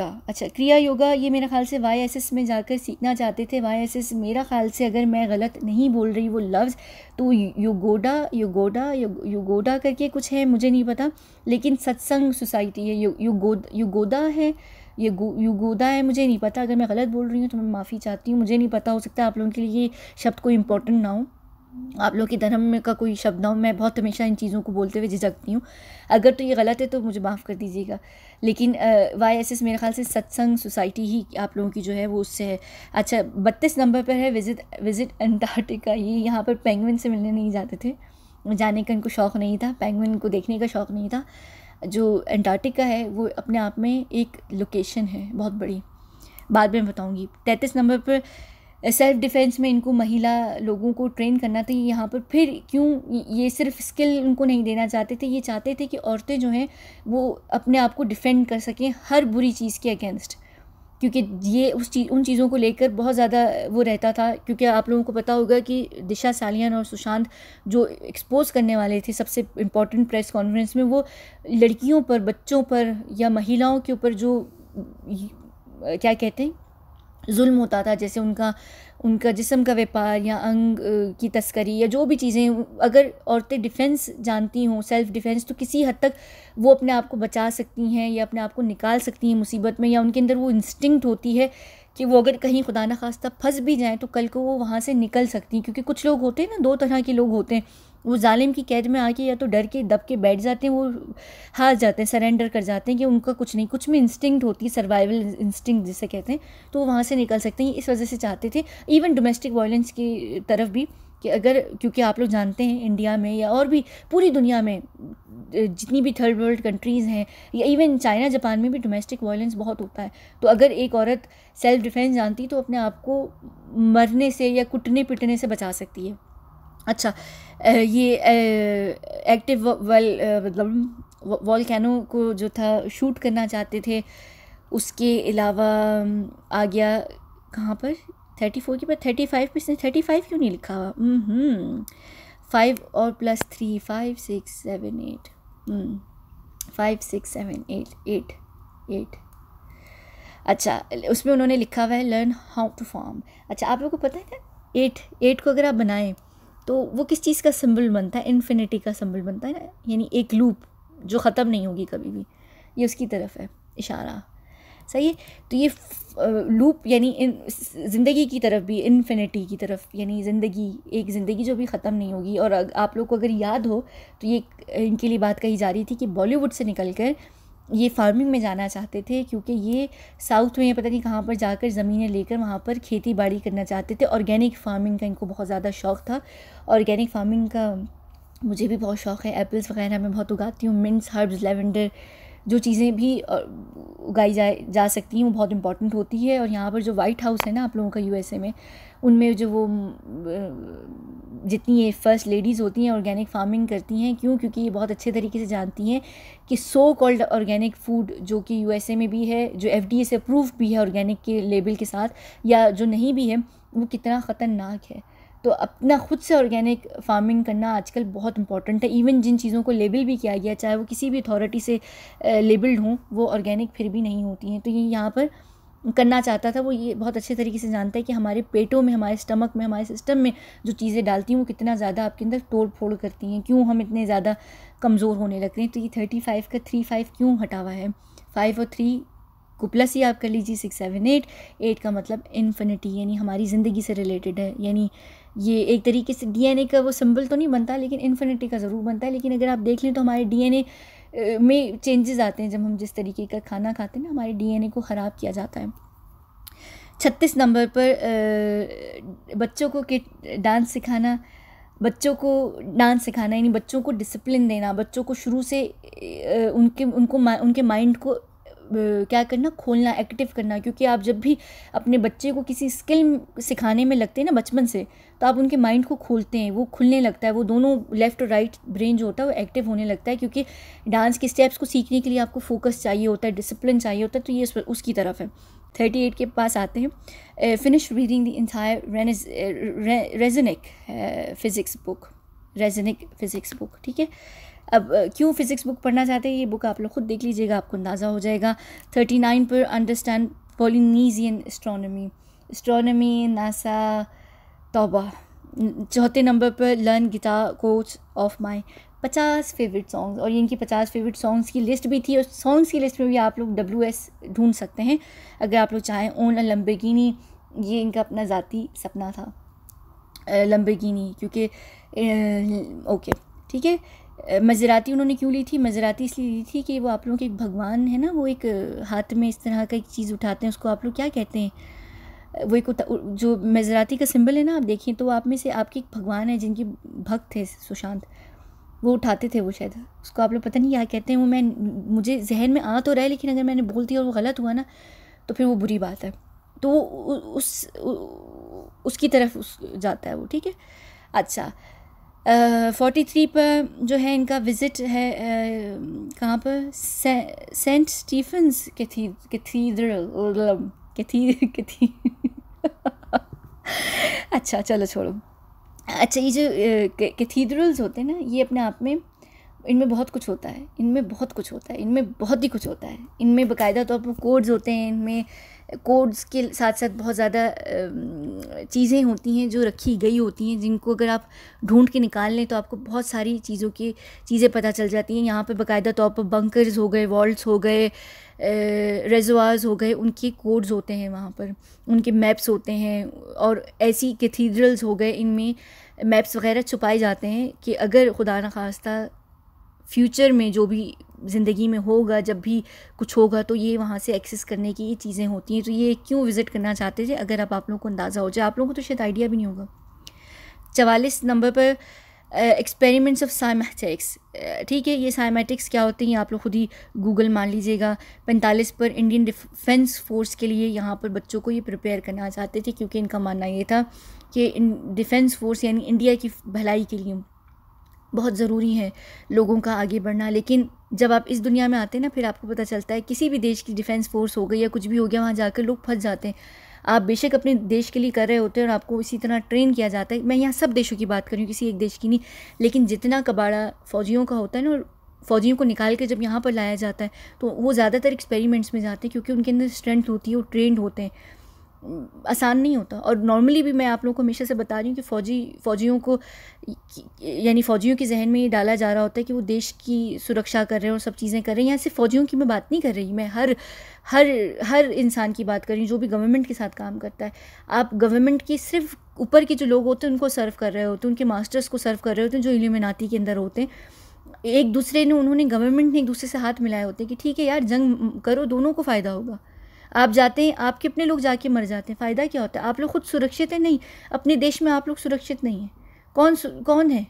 अच्छा क्रिया योगा ये मेरा ख्याल से वाई एस एस में जाकर सीखना चाहते थे वाई एस एस मेरा ख्याल से अगर मैं गलत नहीं बोल रही वो लफ्ज़ तो योगोडा योगोडा योगोडा करके कुछ है मुझे नहीं पता लेकिन सत्संग सोसाइटी है योगो योगोदा है ये युगोदा है मुझे नहीं पता अगर मैं गलत बोल रही हूँ तो मैं माफ़ी चाहती हूँ मुझे नहीं पता हो सकता आप लोगों के लिए ये शब्द कोई इंपॉर्टेंट ना हो आप लोग के धर्म में का कोई शब्द ना हो मैं बहुत हमेशा इन चीज़ों को बोलते हुए झिझकती हूँ अगर तो ये गलत है तो मुझे माफ़ कर दीजिएगा लेकिन वाई एस एस मेरे ख्याल से सत्संग सोसाइटी ही आप लोगों की जो है वो उससे है अच्छा बत्तीस नंबर पर है विज़िट विज़िट अंटार्कटिका ये यहाँ पर पेंगविन से मिलने नहीं जाते थे जाने का इनको शौक़ नहीं था पेंगविन को देखने का शौक़ नहीं था जो एंटार्टिका है वो अपने आप में एक लोकेशन है बहुत बड़ी बाद में बताऊँगी तैंतीस नंबर पर सेल्फ डिफेंस में इनको महिला लोगों को ट्रेन करना था यहाँ पर फिर क्यों ये सिर्फ स्किल उनको नहीं देना चाहते थे ये चाहते थे कि औरतें जो हैं वो अपने आप को डिफेंड कर सकें हर बुरी चीज़ के अगेंस्ट क्योंकि ये उस चीज़ उन चीज़ों को लेकर बहुत ज़्यादा वो रहता था क्योंकि आप लोगों को पता होगा कि दिशा सालियान और सुशांत जो एक्सपोज करने वाले थे सबसे इम्पोर्टेंट प्रेस कॉन्फ्रेंस में वो लड़कियों पर बच्चों पर या महिलाओं के ऊपर जो क्या कहते हैं जुल्म होता था जैसे उनका उनका जिसम का व्यापार या अंग की तस्करी या जो भी चीज़ें अगर औरतें डिफेंस जानती हों सेल्फ़ डिफेंस तो किसी हद तक वो अपने आप को बचा सकती हैं या अपने आप को निकाल सकती हैं मुसीबत में या उनके अंदर वो इंस्टिंक्ट होती है कि वो अगर कहीं खुदा न खास्ता फंस भी जाएँ तो कल को वो वहाँ से निकल सकती हैं क्योंकि कुछ लोग होते हैं ना दो तरह के लोग होते हैं वो ालिम की कैद में आके या तो डर के दब के बैठ जाते हैं वो हार जाते हैं सरेंडर कर जाते हैं कि उनका कुछ नहीं कुछ में इंस्टिंक्ट होती है सर्वाइवल इंस्टिंक्ट जिसे कहते हैं तो वो वहाँ से निकल सकते हैं इस वजह से चाहते थे इवन डोमेस्टिक वायलेंस की तरफ भी कि अगर क्योंकि आप लोग जानते हैं इंडिया में या और भी पूरी दुनिया में जितनी भी थर्ड वर्ल्ड कंट्रीज़ हैं या इवन चाइना जापान में भी डोमेस्टिक वायलेंस बहुत होता है तो अगर एक औरत सेल्फ डिफेंस जानती तो अपने आप को मरने से या कुटने पिटने से बचा सकती है अच्छा ये एक्टिव वेल मतलब वॉलकैनो को जो था शूट करना चाहते थे उसके अलावा आ गया कहाँ पर थर्टी फोर की पर थर्टी फाइव पे इसने थर्टी फाइव क्यों नहीं लिखा हुआ हम्म, फाइव और plus three five six seven eight five six seven eight eight eight अच्छा उसमें उन्होंने लिखा हुआ है लर्न हाउ टू फॉर्म अच्छा आप लोग को पता है क्या एट एट को अगर आप बनाएं तो वो किस चीज़ का सिंबल बनता है इन्फिनिटी का सिंबल बनता है ना यानी एक लूप जो ख़त्म नहीं होगी कभी भी ये उसकी तरफ है इशारा सही है तो ये लूप यानी इन ज़िंदगी की तरफ भी इन्फिनिटी की तरफ यानी ज़िंदगी एक ज़िंदगी जो भी ख़त्म नहीं होगी और आप लोग को अगर याद हो तो ये इनके लिए बात कही जा रही थी कि बॉलीवुड से निकल कर ये फार्मिंग में जाना चाहते थे क्योंकि ये साउथ में पता नहीं कहाँ पर जाकर ज़मीनें लेकर वहाँ पर खेती बाड़ी करना चाहते थे ऑर्गेनिक फार्मिंग का इनको बहुत ज़्यादा शौक़ था ऑर्गेनिक फार्मिंग का मुझे भी बहुत शौक़ है एप्पल्स वगैरह मैं बहुत उगाती हूँ मिन्स हर्ब्स लेवेंडर जो चीज़ें भी उगाई जा जा सकती हैं वो बहुत इम्पॉर्टेंट होती है और यहाँ पर जो वाइट हाउस है ना आप लोगों का यूएसए में उनमें जो वो जितनी ये फर्स्ट लेडीज़ होती हैं ऑर्गेनिक फार्मिंग करती हैं क्यों क्योंकि ये बहुत अच्छे तरीके से जानती हैं कि सो कॉल्ड ऑर्गेनिक फूड जो कि यूएसए में भी है जो एफडीए से अप्रूव भी है ऑर्गेनिक के लेबल के साथ या जो नहीं भी है वो कितना ख़तरनाक है तो अपना खुद से ऑर्गेनिक फार्मिंग करना आजकल बहुत इंपॉर्टेंट है इवन जिन चीज़ों को लेबल भी किया गया चाहे वो किसी भी अथॉरिटी से लेबल्ड हों वो ऑर्गेनिक फिर भी नहीं होती हैं तो ये यहाँ पर करना चाहता था वो ये बहुत अच्छे तरीके से जानता है कि हमारे पेटों में हमारे स्टमक में हमारे सिस्टम में जो चीज़ें डालती हैं वो कितना ज़्यादा आपके अंदर तोड़ फोड़ करती हैं क्यों हम इतने ज़्यादा कमज़ोर होने लगते हैं तो ये थर्टी फाइव का थ्री फाइव क्यों हटा हुआ है फाइव और थ्री को प्लस ही आप कर लीजिए सिक्स सेवन एट एट का मतलब इन्फिनिटी यानी हमारी ज़िंदगी से रिलेटेड है यानी ये एक तरीके से डीएनए का वो सिंबल तो नहीं बनता लेकिन इन्फिनिटी का ज़रूर बनता है लेकिन अगर आप देख लें तो हमारे डीएनए में चेंजेस आते हैं जब हम जिस तरीके का खाना खाते हैं ना हमारे डीएनए को ख़राब किया जाता है छत्तीस नंबर पर बच्चों को किट डांस सिखाना बच्चों को डांस सिखाना यानी बच्चों को डिसिप्लिन देना बच्चों को शुरू से उनके उनको उनके माइंड को क्या करना खोलना एक्टिव करना क्योंकि आप जब भी अपने बच्चे को किसी स्किल सिखाने में लगते हैं ना बचपन से तो आप उनके माइंड को खोलते हैं वो खुलने लगता है वो दोनों लेफ़्ट और राइट ब्रेन जो होता है वो एक्टिव होने लगता है क्योंकि डांस के स्टेप्स को सीखने के लिए आपको फोकस चाहिए होता है डिसिप्लिन चाहिए होता है तो ये उसकी तरफ है थर्टी एट के पास आते हैं finish reading the entire Resnick physics book Resnick physics book ठीक है अब क्यों फ़िज़िक्स बुक पढ़ना चाहते हैं ये बुक आप लोग ख़ुद देख लीजिएगा आपको अंदाज़ा हो जाएगा थर्टी नाइन पर understand Polynesian astronomy astronomy NASA तोबा चौथे नंबर पर लर्न गिटार कोच ऑफ माई पचास फेवरेट सॉन्ग्स और ये इनकी पचास फेवरेट सॉन्ग्स की लिस्ट भी थी और सॉन्ग्स की लिस्ट में भी आप लोग डब्ल्यू एस ढूंढ सकते हैं अगर आप लोग चाहें ओन अ लम्बेगिनी ये इनका अपना ज़ाती सपना था लम्बेगिनी क्योंकि ओके ठीक है मज़राती उन्होंने क्यों ली थी मज़राती इसलिए ली थी कि वो आप लोगों के एक भगवान है ना वो एक हाथ में इस तरह का एक चीज़ उठाते हैं उसको आप लोग क्या कहते हैं वो एक जो मज़राती का सिंबल है ना आप देखें तो आप में से आपके एक भगवान है जिनके भक्त थे सुशांत वो उठाते थे वो शायद उसको आप लोग पता नहीं क्या कहते हैं वो मैं मुझे जहन में आ तो रहा है लेकिन अगर मैंने बोल दिया और वो गलत हुआ ना तो फिर वो बुरी बात है तो वो उस उसकी तरफ उस जाता है वो ठीक है अच्छा फोर्टी थ्री पर जो है इनका विज़िट है कहाँ पर सेंट स्टीफन्स कैथीड्रल कैथी कैथी अच्छा चलो छोड़ो अच्छा ये जो कैथीड्रल्स होते हैं ना ये अपने आप में इनमें बहुत कुछ होता है इनमें बहुत कुछ होता है इनमें बहुत ही कुछ होता है इनमें बाकायदा तौर पर कोड्स होते हैं इनमें कोड्स के साथ साथ बहुत ज़्यादा चीज़ें होती हैं जो रखी गई होती हैं जिनको अगर आप ढूंढ के निकाल लें तो आपको बहुत सारी चीज़ों की चीज़ें पता चल जाती हैं यहाँ पे बाकायदा तौर पर बंकर्स हो गए वॉल्ट्स हो गए रेजवाज हो गए उनके कोड्स होते हैं वहाँ पर उनके मैप्स होते हैं और ऐसी कैथीड्रल्स हो गए इनमें मैप्स वगैरह छुपाए जाते हैं कि अगर खुदा न खास्ता फ्यूचर में जो भी ज़िंदगी में होगा जब भी कुछ होगा तो ये वहाँ से एक्सेस करने की ये चीज़ें होती हैं तो ये क्यों विज़िट करना चाहते थे अगर आप आप लोगों को अंदाज़ा हो जाए आप लोगों को तो शायद आइडिया भी नहीं होगा चवालीस नंबर पर एक्सपेरिमेंट्स ऑफ साइमेटिक्स ठीक है ये साइमेटिक्स क्या होते हैं आप लोग खुद ही गूगल मान लीजिएगा पैंतालीस पर इंडियन डिफेंस फोर्स के लिए यहाँ पर बच्चों को ये प्रिपेयर करना चाहते थे क्योंकि इनका मानना ये था कि डिफेंस फोर्स यानी इंडिया की भलाई के लिए बहुत ज़रूरी हैं लोगों का आगे बढ़ना लेकिन जब आप इस दुनिया में आते हैं ना फिर आपको पता चलता है किसी भी देश की डिफेंस फोर्स हो गई या कुछ भी हो गया वहाँ जाकर लोग फंस जाते हैं आप बेशक अपने देश के लिए कर रहे होते हैं और आपको इसी तरह ट्रेन किया जाता है मैं यहाँ सब देशों की बात हूँ किसी एक देश की नहीं लेकिन जितना कबाड़ा फौजियों का होता है ना और फौजियों को निकाल के जब यहाँ पर लाया जाता है तो वो ज़्यादातर एक्सपेरिमेंट्स में जाते हैं क्योंकि उनके अंदर स्ट्रेंथ होती है वो ट्रेंड होते हैं आसान नहीं होता और नॉर्मली भी मैं आप लोगों को हमेशा से बता रही हूँ कि फ़ौजी फ़ौजियों को यानी फ़ौजियों के जहन में ये डाला जा रहा होता है कि वो देश की सुरक्षा कर रहे हैं और सब चीज़ें कर रहे हैं यहाँ सिर्फ फ़ौजियों की मैं बात नहीं कर रही मैं हर हर हर इंसान की बात कर रही हूँ जो भी गवर्नमेंट के साथ काम करता है आप गवर्नमेंट की सिर्फ ऊपर के जो लोग होते हैं उनको सर्व कर रहे होते हैं उनके मास्टर्स को सर्व कर रहे होते हैं जो इल्यूमिनाती के अंदर होते हैं एक दूसरे ने उन्होंने गवर्नमेंट ने एक दूसरे से हाथ मिलाए होते हैं कि ठीक है यार जंग करो दोनों को फ़ायदा होगा आप जाते हैं आपके अपने लोग जाके मर जाते हैं फ़ायदा क्या होता है आप लोग खुद सुरक्षित हैं नहीं अपने देश में आप लोग सुरक्षित नहीं हैं कौन कौन है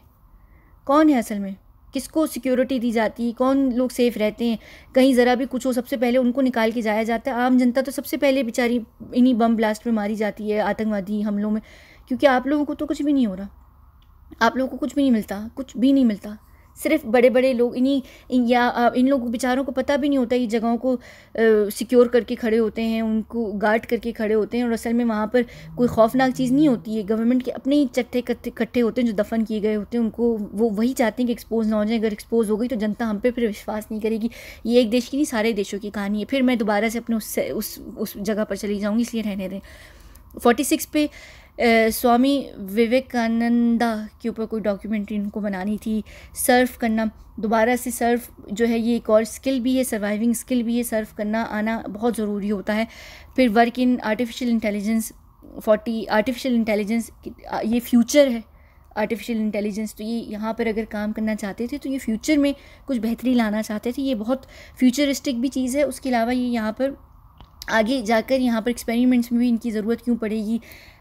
कौन है असल में किसको सिक्योरिटी दी जाती है कौन लोग सेफ़ रहते हैं कहीं ज़रा भी कुछ हो सबसे पहले उनको निकाल के जाया जाता है आम जनता तो सबसे पहले बेचारी इन्हीं बम ब्लास्ट में मारी जाती है आतंकवादी हमलों में क्योंकि आप लोगों को तो कुछ भी नहीं हो रहा आप लोगों को कुछ भी नहीं मिलता कुछ भी नहीं मिलता सिर्फ बड़े बड़े लोग इन्हीं या इन लोगों बेचारों को पता भी नहीं होता ये जगहों को सिक्योर करके खड़े होते हैं उनको गार्ड करके खड़े होते हैं और असल में वहाँ पर कोई खौफनाक चीज़ नहीं होती है गवर्नमेंट के अपने ही चट्ठे इकट्ठे होते हैं जो दफन किए गए होते हैं उनको वो वही चाहते हैं कि एक्सपोज ना हो जाए अगर एक्सपोज हो गई तो जनता हम पर फिर विश्वास नहीं करेगी ये एक देश की नहीं सारे देशों की कहानी है फिर मैं दोबारा से अपने उस उस उस जगह पर चली जाऊँगी इसलिए रहने दें फोर्टी सिक्स पे स्वामी विवेकानंदा के ऊपर कोई डॉक्यूमेंट्री इनको बनानी थी सर्फ करना दोबारा से सर्फ जो है ये एक और स्किल भी है सर्वाइविंग स्किल भी है सर्फ करना आना बहुत ज़रूरी होता है फिर work in artificial intelligence forty artificial intelligence ये फ्यूचर है आर्टिफिशियल इंटेलिजेंस तो ये यहाँ पर अगर काम करना चाहते थे तो ये फ्यूचर में कुछ बेहतरी लाना चाहते थे ये बहुत फ्यूचरिस्टिक भी चीज़ है उसके अलावा ये यहाँ पर आगे जाकर यहाँ पर एक्सपेरिमेंट्स में भी इनकी ज़रूरत क्यों पड़ेगी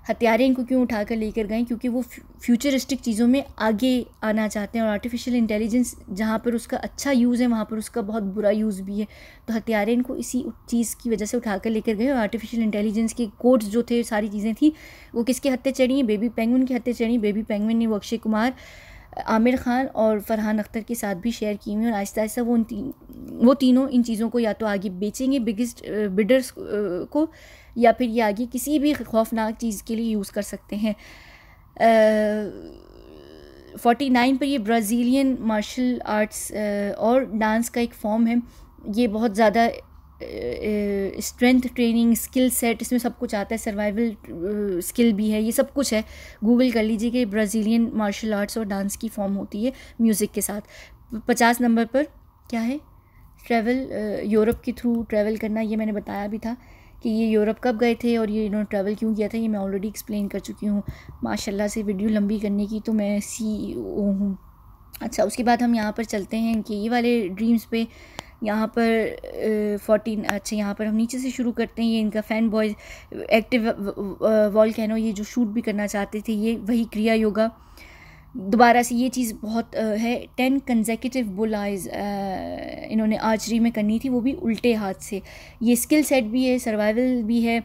हथियारे इनको क्यों उठा कर लेकर गए क्योंकि वो फ्यूचरिस्टिक चीज़ों में आगे आना चाहते हैं और आर्टिफिशियल इंटेलिजेंस जहाँ पर उसका अच्छा यूज़ है वहाँ पर उसका बहुत बुरा यूज़ भी है तो हथियारे इनको इसी चीज़ की वजह से उठा कर लेकर गए और आर्टिफिशियल इंटेलिजेंस के कोड्स जो थे सारी चीज़ें थी वो किसके हत्या चढ़ी बेबी पेंगविन की हत्या चढ़ी बेबी पेंगविन ने वो अक्षय कुमार आमिर खान और फरहान अख्तर के साथ भी शेयर की हुई और आहिस्ता आहिस्ता वो उन तीन वो तीनों इन चीज़ों को या तो आगे बेचेंगे बिगेस्ट बिडर्स को या फिर ये आगे किसी भी खौफनाक चीज़ के लिए यूज़ कर सकते हैं फोर्टी नाइन पर ये ब्राज़ीलियन मार्शल आर्ट्स और डांस का एक फॉर्म है ये बहुत ज़्यादा स्ट्रेंथ ट्रेनिंग स्किल सेट इसमें सब कुछ आता है सर्वाइवल स्किल भी है ये सब कुछ है गूगल कर लीजिए कि ब्राज़ीलियन मार्शल आर्ट्स और डांस की फॉर्म होती है म्यूज़िक के साथ पचास नंबर पर क्या है ट्रैवल यूरोप के थ्रू ट्रैवल करना ये मैंने बताया भी था कि ये यूरोप कब गए थे और ये इन्होंने ट्रैवल क्यों किया था ये मैं ऑलरेडी एक्सप्लेन कर चुकी हूँ माशाल्लाह से वीडियो लंबी करने की तो मैं सी ओ e हूँ अच्छा उसके बाद हम यहाँ पर चलते हैं कि ये वाले ड्रीम्स पे यहाँ पर फोर्टीन अच्छा यहाँ पर हम नीचे से शुरू करते हैं ये इनका फ़ैन बॉयज़ एक्टिव वॉल कहनो ये जो शूट भी करना चाहते थे ये वही क्रिया योगा दोबारा से ये चीज़ बहुत है टेन कंजेकेटिव बुल आइज इन्होंने आर्चरी में करनी थी वो भी उल्टे हाथ से ये स्किल सेट भी है सर्वाइवल भी है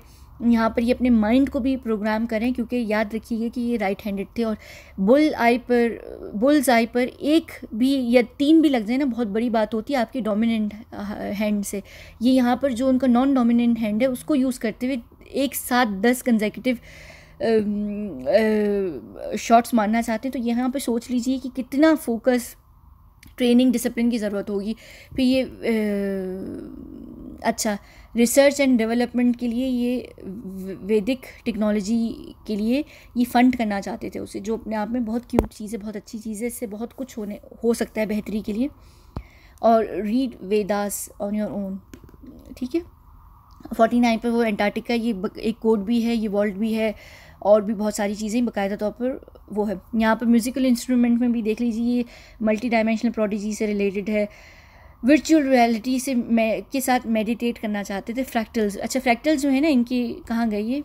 यहाँ पर ये अपने माइंड को भी प्रोग्राम करें क्योंकि याद रखिएगा कि ये राइट हैंडेड थे और बुल आई पर बुल्स आई पर एक भी या तीन भी लग जाए ना बहुत बड़ी बात होती है आपके डोमिनेंट हैंड uh, से ये यहाँ पर जो उनका नॉन डोमिनेंट हैंड है उसको यूज़ करते हुए एक साथ दस कंजेकटिव शॉट्स um, uh, मारना चाहते हैं तो यहाँ पर सोच लीजिए कि कितना फोकस ट्रेनिंग डिसिप्लिन की ज़रूरत होगी फिर ये आ, uh, अच्छा रिसर्च एंड डेवलपमेंट के लिए ये वैदिक टेक्नोलॉजी के लिए ये फंड करना चाहते थे उसे जो अपने आप में बहुत क्यूट चीज़ है बहुत अच्छी चीज़ है इससे बहुत कुछ होने हो सकता है बेहतरी के लिए और read Vedas on your own ठीक है फोर्टी नाइन पर वो एंटार्टिका ये एक कोड भी है ये वर्ल्ड भी है और भी बहुत सारी चीज़ें बाकायदा तौर पर वो है यहाँ पर म्यूज़िकल इंस्ट्रूमेंट में भी देख लीजिए ये मल्टी डायमेंशनल प्रोडीजी से रिलेटेड है वर्चुअल रियलिटी से मैं के साथ मेडिटेट करना चाहते थे फ्रैक्टल्स अच्छा फ्रैक्टल्स जो है ना इनकी कहाँ गई है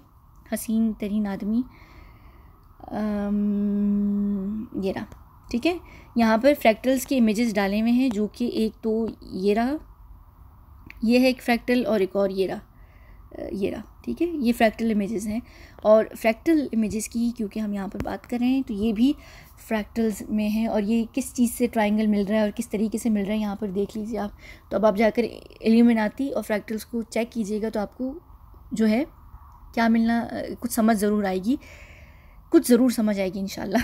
हसीन तरीन आदमी ये रहा ठीक है यहाँ पर फ्रैक्टल्स के इमेजेस डाले हुए हैं जो कि एक तो ये रहा ये है एक फ्रैक्टल और एक और ये रहा ये रहा ठीक है ये फ्रैक्टल इमेजेस हैं और फ्रैक्टल इमेजेस की क्योंकि हम यहाँ पर बात कर रहे हैं तो ये भी फ्रैक्टल्स में है और ये किस चीज़ से ट्राइंगल मिल रहा है और किस तरीके से मिल रहा है यहाँ पर देख लीजिए आप तो अब आप जाकर एलिमिनाती और फ्रैक्टल्स को चेक कीजिएगा तो आपको जो है क्या मिलना कुछ समझ ज़रूर आएगी कुछ ज़रूर समझ आएगी इन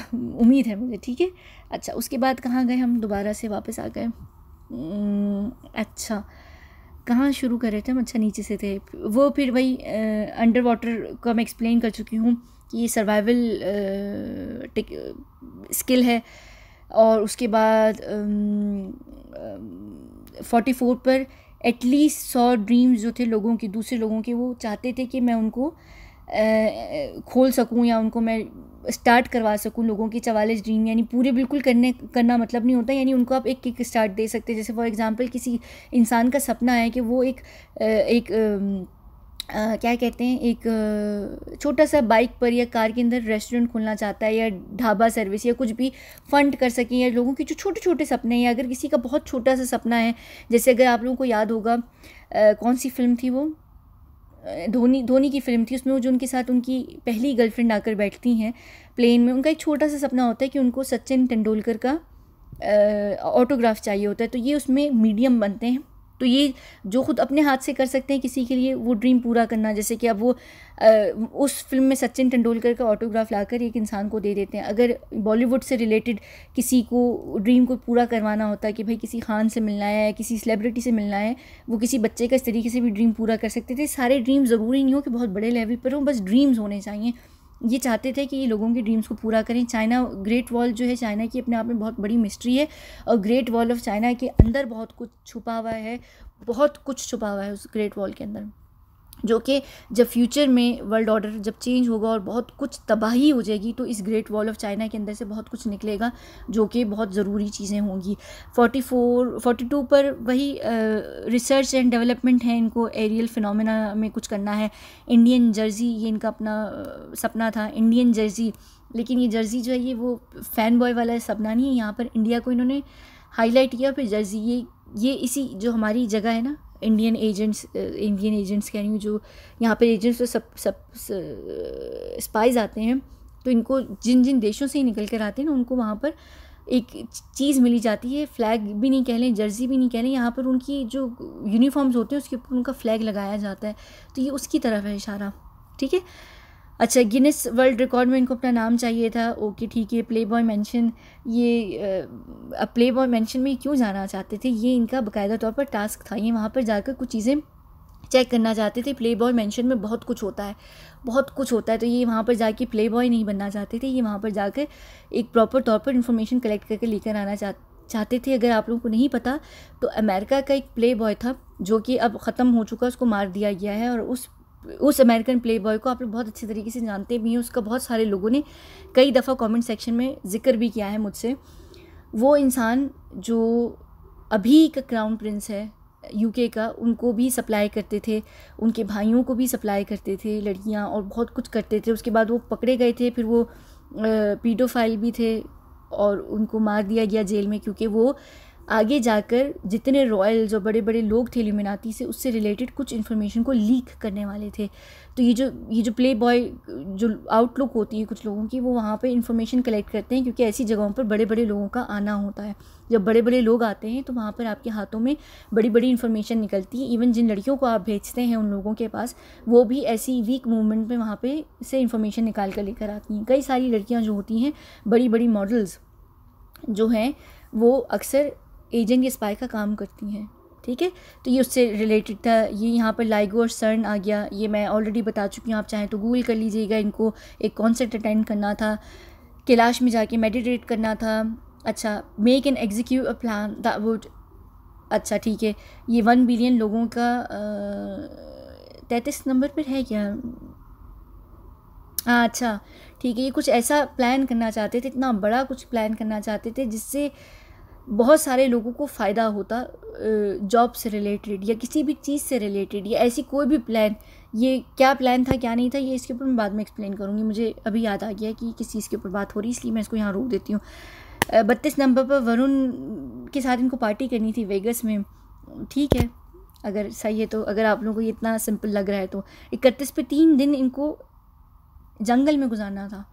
उम्मीद है मुझे ठीक है अच्छा उसके बाद कहाँ गए हम दोबारा से वापस आ गए अच्छा कहाँ शुरू कर रहे थे हम अच्छा नीचे से थे वो फिर वही अंडर वाटर को मैं एक्सप्लेन कर चुकी हूँ कि सर्वाइवल स्किल है और उसके बाद फोर्टी फोर पर एटलीस्ट सौ ड्रीम्स जो थे लोगों के दूसरे लोगों के वो चाहते थे कि मैं उनको आ, खोल सकूं या उनको मैं स्टार्ट करवा सकूं लोगों के चवालीस ड्रीम यानी पूरे बिल्कुल करने करना मतलब नहीं होता यानी उनको आप एक एक स्टार्ट दे सकते हैं जैसे फॉर एग्ज़ाम्पल किसी इंसान का सपना है कि वो एक एक, एक क्या कहते हैं एक छोटा सा बाइक पर या कार के अंदर रेस्टोरेंट खोलना चाहता है या ढाबा सर्विस या कुछ भी फंड कर सकें या लोगों के जो छोटे छोटे सपने हैं या अगर किसी का बहुत छोटा सा सपना है जैसे अगर आप लोगों को याद होगा आ, कौन सी फिल्म थी वो धोनी धोनी की फिल्म थी उसमें जो उनके साथ उनकी पहली गर्लफ्रेंड आकर बैठती हैं प्लेन में उनका एक छोटा सा सपना होता है कि उनको सचिन तेंदुलकर का ऑटोग्राफ चाहिए होता है तो ये उसमें मीडियम बनते हैं तो ये जो खुद अपने हाथ से कर सकते हैं किसी के लिए वो ड्रीम पूरा करना जैसे कि अब वो आ, उस फिल्म में सचिन तेंदुलकर का ऑटोग्राफ लाकर एक इंसान को दे देते हैं अगर बॉलीवुड से रिलेटेड किसी को ड्रीम को पूरा करवाना होता है कि भाई किसी खान से मिलना है किसी सेलिब्रिटी से मिलना है वो किसी बच्चे का इस तरीके से भी ड्रीम पूरा कर सकते थे सारे ड्रीम ज़रूरी नहीं हो कि बहुत बड़े लेवल पर हों बस ड्रीम्स होने चाहिए ये चाहते थे कि ये लोगों के ड्रीम्स को पूरा करें चाइना ग्रेट वॉल जो है चाइना की अपने आप में बहुत बड़ी मिस्ट्री है और ग्रेट वॉल ऑफ चाइना के अंदर बहुत कुछ छुपा हुआ है बहुत कुछ छुपा हुआ है उस ग्रेट वॉल के अंदर जो कि जब फ्यूचर में वर्ल्ड ऑर्डर जब चेंज होगा और बहुत कुछ तबाही हो जाएगी तो इस ग्रेट वॉल ऑफ चाइना के अंदर से बहुत कुछ निकलेगा जो कि बहुत ज़रूरी चीज़ें होंगी 44 42 पर वही रिसर्च एंड डेवलपमेंट है इनको एरियल फिनोमेना में कुछ करना है इंडियन जर्जी ये इनका अपना सपना था इंडियन जर्जी लेकिन ये जर्जी जो है ये वो फ़ैन बॉय वाला सपना नहीं है यहाँ पर इंडिया को इन्होंने हाईलाइट किया फिर जर्जी ये ये इसी जो हमारी जगह है ना इंडियन एजेंट्स इंडियन एजेंट्स कह रही हूँ जो यहाँ पर एजेंट्स तो सब सब स्पाइज uh, आते हैं तो इनको जिन जिन देशों से ही निकल कर आते हैं ना उनको वहाँ पर एक चीज़ मिली जाती है फ्लैग भी नहीं कह लें जर्सी भी नहीं कह लें यहाँ पर उनकी जो यूनिफॉर्म्स होते हैं उसके ऊपर उनका फ्लैग लगाया जाता है तो ये उसकी तरफ है इशारा ठीक है अच्छा गिनेस वर्ल्ड रिकॉर्ड में इनको अपना नाम चाहिए था ओके ठीक है प्ले बॉय मैंशन ये अब प्ले बॉय मैंशन में क्यों जाना चाहते थे ये इनका बाकायदा तौर पर टास्क था ये वहाँ पर जाकर कुछ चीज़ें चेक करना चाहते थे प्ले बॉय मैंशन में बहुत कुछ होता है बहुत कुछ होता है तो ये वहाँ पर जाके प्ले बॉय नहीं बनना चाहते थे ये वहाँ पर जाकर एक प्रॉपर तौर पर इन्फॉर्मेशन कलेक्ट करके लेकर आना चाहते चाहते थे अगर आप लोगों को नहीं पता तो अमेरिका का एक प्ले बॉय था जो कि अब ख़त्म हो चुका उसको मार दिया गया है और उस उस अमेरिकन प्ले बॉय को आप लोग बहुत अच्छे तरीके से जानते भी हैं उसका बहुत सारे लोगों ने कई दफ़ा कमेंट सेक्शन में जिक्र भी किया है मुझसे वो इंसान जो अभी का क्राउन प्रिंस है यूके का उनको भी सप्लाई करते थे उनके भाइयों को भी सप्लाई करते थे लड़कियां और बहुत कुछ करते थे उसके बाद वो पकड़े गए थे फिर वो पीडोफाइल भी थे और उनको मार दिया गया जेल में क्योंकि वो आगे जाकर जितने रॉयल्स जो बड़े बड़े लोग थे लुमिनाती से उससे रिलेटेड कुछ इन्फॉर्मेशन को लीक करने वाले थे तो ये जो ये जो प्ले बॉय जो आउटलुक होती है कुछ लोगों की वो वहाँ पे इन्फॉर्मेशन कलेक्ट करते हैं क्योंकि ऐसी जगहों पर बड़े बड़े लोगों का आना होता है जब बड़े बड़े लोग आते हैं तो वहाँ पर आपके हाथों में बड़ी बड़ी इन्फॉर्मेशन निकलती है इवन जिन लड़कियों को आप भेजते हैं उन लोगों के पास वो भी ऐसी वीक मूवमेंट में वहाँ पर से इन्फॉर्मेशन निकाल कर लेकर आती हैं कई सारी लड़कियाँ जो होती हैं बड़ी बड़ी मॉडल्स जो हैं वो अक्सर एजेंट या स्पाई का काम करती हैं ठीक है तो ये उससे रिलेटेड था ये यहाँ पर लाइगो और सर्न आ गया ये मैं ऑलरेडी बता चुकी हूँ आप चाहें तो गूगल कर लीजिएगा इनको एक कॉन्सर्ट अटेंड करना था कैलाश में जाके मेडिटेट करना था अच्छा make and execute a plan that would अच्छा ठीक है ये वन बिलियन लोगों का तैंतीस नंबर पर है क्या हाँ अच्छा ठीक है ये कुछ ऐसा प्लान करना चाहते थे इतना बड़ा कुछ प्लान करना चाहते थे जिससे बहुत सारे लोगों को फ़ायदा होता जॉब से रिलेटेड या किसी भी चीज़ से रिलेटेड या ऐसी कोई भी प्लान ये क्या प्लान था क्या नहीं था ये इसके ऊपर मैं बाद में एक्सप्लेन करूँगी मुझे अभी याद आ गया कि किस चीज़ के ऊपर बात हो रही है इसलिए मैं इसको यहाँ रोक देती हूँ बत्तीस नंबर पर वरुण के साथ इनको पार्टी करनी थी वेगस में ठीक है अगर सही है तो अगर आप लोगों को ये इतना सिंपल लग रहा है तो इकतीस पे तीन दिन इनको जंगल में गुजारना था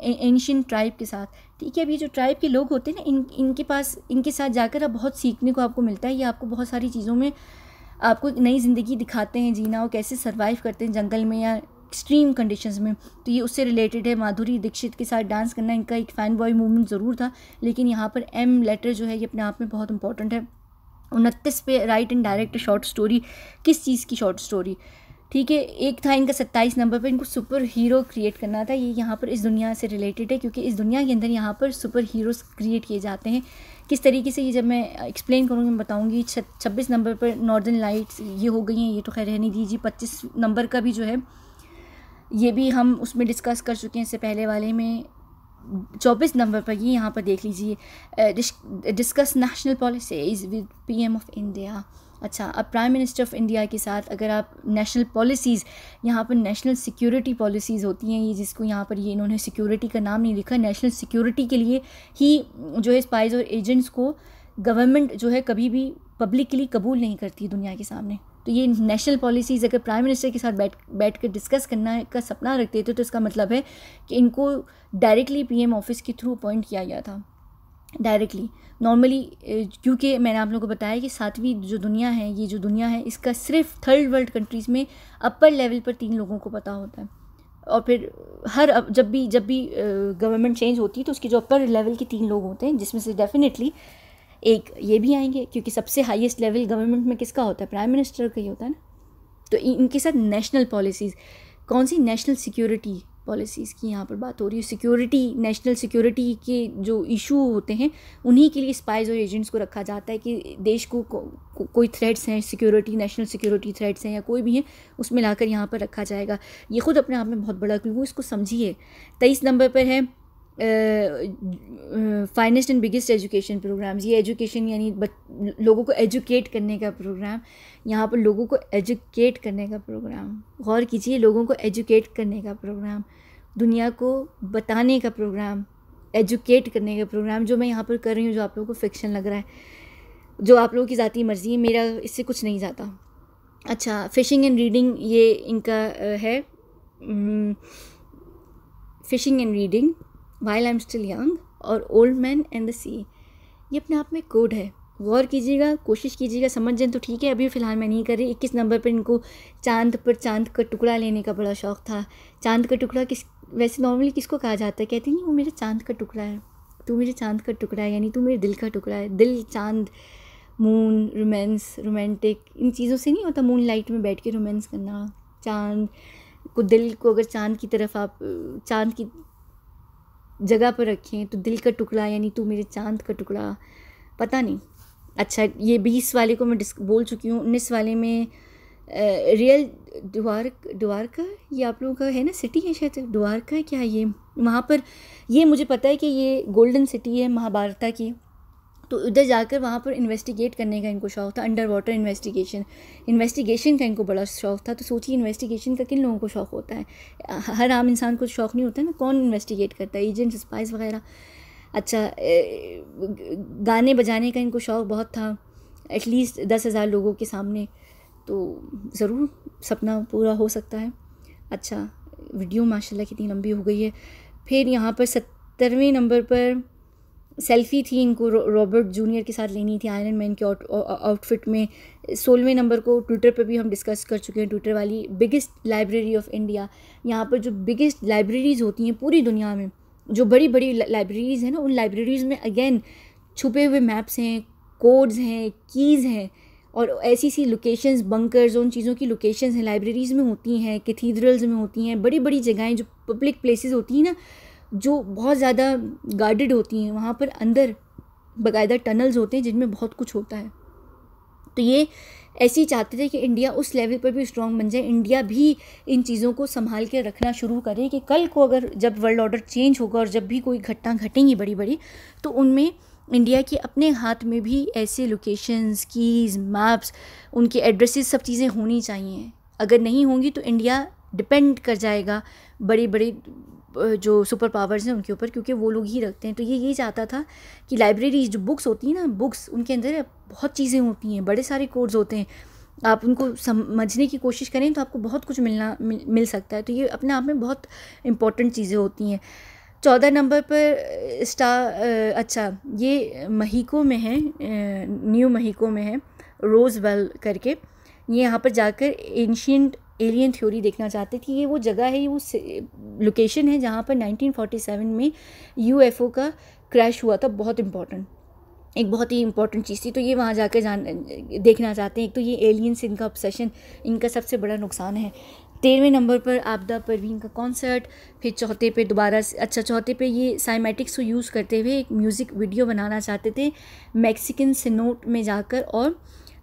एंशियन ट्राइब के साथ ठीक है अभी जो ट्राइब के लोग होते हैं ना इन इनके पास इनके साथ जाकर आप बहुत सीखने को आपको मिलता है ये आपको बहुत सारी चीज़ों में आपको नई ज़िंदगी दिखाते हैं जीना और कैसे सर्वाइव करते हैं जंगल में या एक्सट्रीम कंडीशंस में तो ये उससे रिलेटेड है माधुरी दीक्षित के साथ डांस करना इनका एक फ़ैन बॉय मूवमेंट ज़रूर था लेकिन यहाँ पर एम लेटर जो है ये अपने आप में बहुत इंपॉर्टेंट है उनतीस पे write and direct short story किस चीज़ की शॉर्ट स्टोरी ठीक है एक था इनका सत्ताईस नंबर पर इनको सुपर हीरो क्रिएट करना था ये यहाँ पर इस दुनिया से रिलेटेड है क्योंकि इस दुनिया के अंदर यहाँ पर सुपर हीरोज़ क्रिएट किए जाते हैं किस तरीके से ये जब मैं एक्सप्लेन करूँगी मैं बताऊँगी छब्बीस नंबर पर नॉर्दर्न लाइट्स ये हो गई हैं ये तो खैर रहने दीजिए पच्चीस नंबर का भी जो है ये भी हम उसमें डिस्कस कर चुके हैं इससे पहले वाले में चौबीस नंबर पर ये यहाँ पर देख लीजिए discuss national policies with PM of India अच्छा अब प्राइम मिनिस्टर ऑफ इंडिया के साथ अगर आप नेशनल पॉलिसीज़ यहाँ पर नेशनल सिक्योरिटी पॉलिसीज़ होती हैं ये जिसको यहाँ पर ये इन्होंने सिक्योरिटी का नाम नहीं लिखा नेशनल सिक्योरिटी के लिए ही जो है स्पाइज और एजेंट्स को गवर्नमेंट जो है कभी भी पब्लिकली कबूल नहीं करती दुनिया के सामने तो ये नेशनल पॉलिसीज़ अगर प्राइम मिनिस्टर के साथ बैठ बैठ कर डिस्कस करना का सपना रखते थे तो, तो इसका मतलब है कि इनको डायरेक्टली पीएम ऑफिस के थ्रू अपॉइंट किया गया था डायरेक्टली नॉर्मली क्योंकि मैंने आप लोगों को बताया कि सातवीं जो दुनिया है ये जो दुनिया है इसका सिर्फ थर्ड वर्ल्ड कंट्रीज़ में अपर लेवल पर तीन लोगों को पता होता है और फिर हर जब भी जब भी गवर्नमेंट uh, चेंज होती है तो उसकी जो अपर लेवल के तीन लोग होते हैं जिसमें से डेफिनेटली एक ये भी आएंगे क्योंकि सबसे हाईएस्ट लेवल गवर्नमेंट में किसका होता है प्राइम मिनिस्टर का ही होता है ना तो इनके साथ नेशनल पॉलिसीज़ कौन सी नेशनल सिक्योरिटी पॉलिसीज़ की यहाँ पर बात हो रही है सिक्योरिटी नेशनल सिक्योरिटी के जो इशू होते हैं उन्हीं के लिए स्पाइज और एजेंट्स को रखा जाता है कि देश को, को, को कोई थ्रेट्स हैं सिक्योरिटी नेशनल सिक्योरिटी थ्रेट्स हैं या कोई भी हैं उसमें लाकर यहाँ पर रखा जाएगा ये खुद अपने आप में बहुत बड़ा क्लू इसको समझिए तेईस नंबर पर है finest and biggest education programs ये एजुकेशन यानी लोगों को एजुकेट करने का प्रोग्राम यहाँ पर लोगों को एजुकेट करने का प्रोग्राम गौर कीजिए लोगों को एजुकेट करने का प्रोग्राम दुनिया को बताने का प्रोग्राम एजुकेट करने का प्रोग्राम जो मैं यहाँ पर कर रही हूँ जो आप लोगों को फिक्शन लग रहा है जो आप लोगों की ज़ाती मर्ज़ी है मेरा इससे कुछ नहीं जाता अच्छा फिशिंग एंड रीडिंग ये इनका है fishing and reading while I am still young और old man and the sea ये अपने आप में कोड है गौर कीजिएगा कोशिश कीजिएगा समझ जाए तो ठीक है अभी फ़िलहाल मैं नहीं कर रही इक्कीस नंबर पर इनको चांद पर चांद का टुकड़ा लेने का बड़ा शौक़ था चांद का टुकड़ा किस वैसे नॉर्मली किसको कहा जाता है कहते हैं वो मेरे चांद का टुकड़ा है तू मेरे चांद का टुकड़ा है यानी तू मेरे दिल का टुकड़ा है दिल चांद मून रोमांस रोमांटिक इन चीज़ों से नहीं होता मून लाइट में बैठ के रोमांस करना चांद को दिल को अगर चांद की तरफ आप चांद की जगह पर रखें तो दिल का टुकड़ा यानी तू मेरे चांद का टुकड़ा पता नहीं अच्छा ये बीस वाले को मैं डिस्क बोल चुकी हूँ उन्नीस वाले में रियल द्वारक द्वारका ये आप लोगों का है ना सिटी है शायद द्वारका है क्या है ये वहाँ पर ये मुझे पता है कि ये गोल्डन सिटी है महाभारता की तो उधर जाकर वहाँ पर इन्वेस्टिगेट करने का इनको शौक़ था अंडर वाटर इन्वेस्टिगेशन इन्वेस्टिगेशन का इनको बड़ा शौक़ था तो सोचिए इन्वेस्टिगेशन का किन लोगों को शौक़ होता है हर आम इंसान को शौक़ नहीं होता ना कौन इन्वेस्टिगेट करता है एजेंट स्पाइस वगैरह अच्छा गाने बजाने का इनको शौक़ बहुत था एटलीस्ट दस हज़ार लोगों के सामने तो ज़रूर सपना पूरा हो सकता है अच्छा वीडियो माशाल्लाह कितनी लंबी हो गई है फिर यहाँ पर सत्तरवें नंबर पर सेल्फी थी इनको रॉबर्ट जूनियर के साथ लेनी थी आयरन मैन के आउटफिट में सोलहवें नंबर को ट्विटर पर भी हम डिस्कस कर चुके हैं ट्विटर वाली बिगेस्ट लाइब्रेरी ऑफ इंडिया यहाँ पर जो बिगेस्ट लाइब्रेरीज़ होती हैं पूरी दुनिया में जो बड़ी बड़ी लाइब्रेरीज़ हैं ना उन लाइब्रेरीज़ में अगेन छुपे हुए मैप्स हैं कोड्स हैं कीज़ हैं और ऐसी सी लोकेशंस बंकर्स उन चीज़ों की लोकेशंस हैं लाइब्रेरीज़ में होती हैं कैथीड्रल्स में होती हैं बड़ी बड़ी जगहें जो पब्लिक प्लेसेस होती हैं ना जो बहुत ज़्यादा गार्डेड होती हैं वहाँ पर अंदर बाकायदा टनल्स होते हैं जिनमें बहुत कुछ होता है तो ये ऐसे ही चाहते थे कि इंडिया उस लेवल पर भी स्ट्रॉन्ग बन जाए इंडिया भी इन चीज़ों को संभाल के रखना शुरू करे कि कल को अगर जब वर्ल्ड ऑर्डर चेंज होगा और जब भी कोई घटना घटेंगी बड़ी बड़ी तो उनमें इंडिया के अपने हाथ में भी ऐसे लोकेशंस कीज़ मैप्स उनके एड्रेसेस सब चीज़ें होनी चाहिए अगर नहीं होंगी तो इंडिया डिपेंड कर जाएगा बड़े बड़े जो सुपर पावर्स हैं उनके ऊपर क्योंकि वो लोग ही रखते हैं तो ये ये चाहता था कि लाइब्रेरीज जो बुक्स होती हैं ना बुक्स उनके अंदर बहुत चीज़ें होती हैं बड़े सारे कोर्स होते हैं आप उनको समझने की कोशिश करें तो आपको बहुत कुछ मिलना मिल, मिल सकता है तो ये अपने आप में बहुत इंपॉर्टेंट चीज़ें होती हैं चौदह नंबर पर स्टार अच्छा ये महीको में है न्यू महीको में है रोज़ वेल करके ये यहाँ पर जाकर एंशियट एलियन थ्योरी देखना चाहते थे ये वो जगह है ये वो लोकेशन है जहाँ पर 1947 में यूएफओ का क्रैश हुआ था बहुत इम्पॉर्टेंट एक बहुत ही इंपॉर्टेंट चीज़ थी तो ये वहाँ जाकर जान देखना चाहते हैं एक तो ये एलियंस इनका ऑब्सेशन इनका सबसे बड़ा नुकसान है तेरहवें नंबर पर आपदा परवीन का कॉन्सर्ट फिर चौथे पे दोबारा अच्छा चौथे पे ये साइमेटिक्स को यूज़ करते हुए एक म्यूज़िक वीडियो बनाना चाहते थे मैक्सिकन सिनोट में जाकर और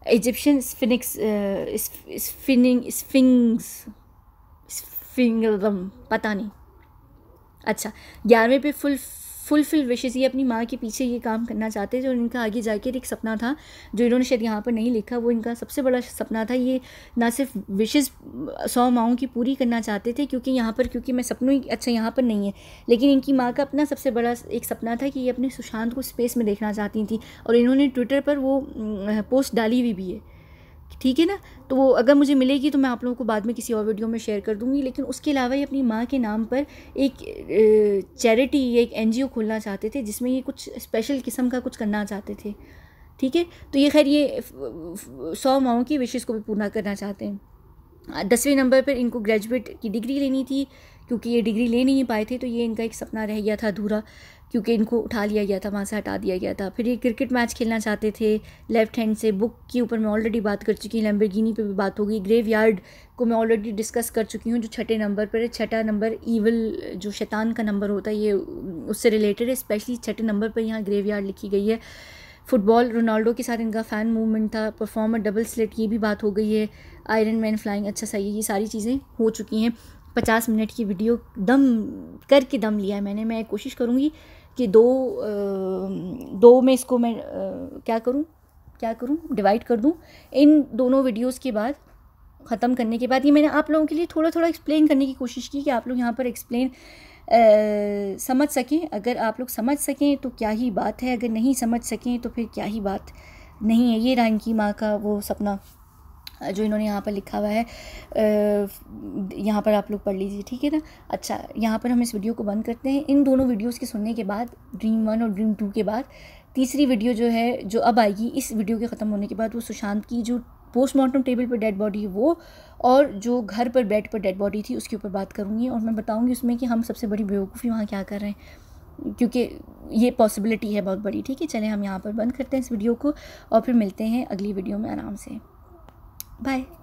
Egyptian sphinx, uh, sphinx, sphinx, sphinx, sphinx, पता नहीं अच्छा ग्यारहवें पे फुल फुलफिल विशेज़ ये अपनी माँ के पीछे ये काम करना चाहते थे और इनका आगे जाकर एक सपना था जो इन्होंने शायद यहाँ पर नहीं लिखा वो इनका सबसे बड़ा सपना था ये ना सिर्फ विशेज़ सौ माओं की पूरी करना चाहते थे क्योंकि यहाँ पर क्योंकि मैं सपनों ही अच्छा यहाँ पर नहीं है लेकिन इनकी माँ का अपना सबसे बड़ा एक सपना था कि ये अपने सुशांत को स्पेस में देखना चाहती थी और इन्होंने ट्विटर पर वो पोस्ट डाली हुई भी है ठीक है ना तो वो अगर मुझे मिलेगी तो मैं आप लोगों को बाद में किसी और वीडियो में शेयर कर दूंगी लेकिन उसके अलावा ये अपनी माँ के नाम पर एक चैरिटी या एक एनजीओ खोलना चाहते थे जिसमें ये कुछ स्पेशल किस्म का कुछ करना चाहते थे ठीक है तो ये खैर ये सौ माओं की विशेष को भी पूरा करना चाहते हैं दसवें नंबर पर इनको ग्रेजुएट की डिग्री लेनी थी क्योंकि ये डिग्री ले नहीं पाए थे तो ये इनका एक सपना रह गया था अधूरा क्योंकि इनको उठा लिया गया था वहाँ से हटा दिया गया था फिर ये क्रिकेट मैच खेलना चाहते थे लेफ्ट हैंड से बुक के ऊपर मैं ऑलरेडी बात कर चुकी हूँ लैम्बरगिनी पे भी बात होगी ग्रेव यार्ड को मैं ऑलरेडी डिस्कस कर चुकी हूँ जो छठे नंबर पर है छठा नंबर ईवल जो शैतान का नंबर होता है ये उससे रिलेटेड है स्पेशली छठे नंबर पर यहाँ ग्रेव यार्ड लिखी गई है फुटबॉल रोनाल्डो के साथ इनका फ़ैन मूवमेंट था परफॉर्मर डबल स्लेट ये भी बात हो गई है आयरन मैन फ्लाइंग अच्छा सही है ये सारी चीज़ें हो चुकी हैं पचास मिनट की वीडियो दम करके दम लिया है मैंने मैं कोशिश करूँगी कि दो दो में इसको मैं क्या करूँ क्या करूँ डिवाइड कर दूँ इन दोनों वीडियोस के बाद ख़त्म करने के बाद ये मैंने आप लोगों के लिए थोड़ा थोड़ा एक्सप्लेन करने की कोशिश की कि आप लोग यहाँ पर एक्सप्लेन समझ सकें अगर आप लोग समझ सकें तो क्या ही बात है अगर नहीं समझ सकें तो फिर क्या ही बात नहीं है ये रानकी माँ का वो सपना जो इन्होंने यहाँ पर लिखा हुआ है यहाँ पर आप लोग पढ़ लीजिए ठीक है ना अच्छा यहाँ पर हम इस वीडियो को बंद करते हैं इन दोनों वीडियोस के सुनने के बाद ड्रीम वन और ड्रीम टू के बाद तीसरी वीडियो जो है जो अब आएगी इस वीडियो के ख़त्म होने के बाद वो सुशांत की जो पोस्टमार्टम टेबल पर डेड बॉडी है वो और जो घर पर बेड पर डेड बॉडी थी उसके ऊपर बात करूँगी और मैं बताऊँगी उसमें कि हम सबसे बड़ी बेवकूफ़ी वहाँ क्या कर रहे हैं क्योंकि ये पॉसिबिलिटी है बहुत बड़ी ठीक है चले हम यहाँ पर बंद करते हैं इस वीडियो को और फिर मिलते हैं अगली वीडियो में आराम से Bye.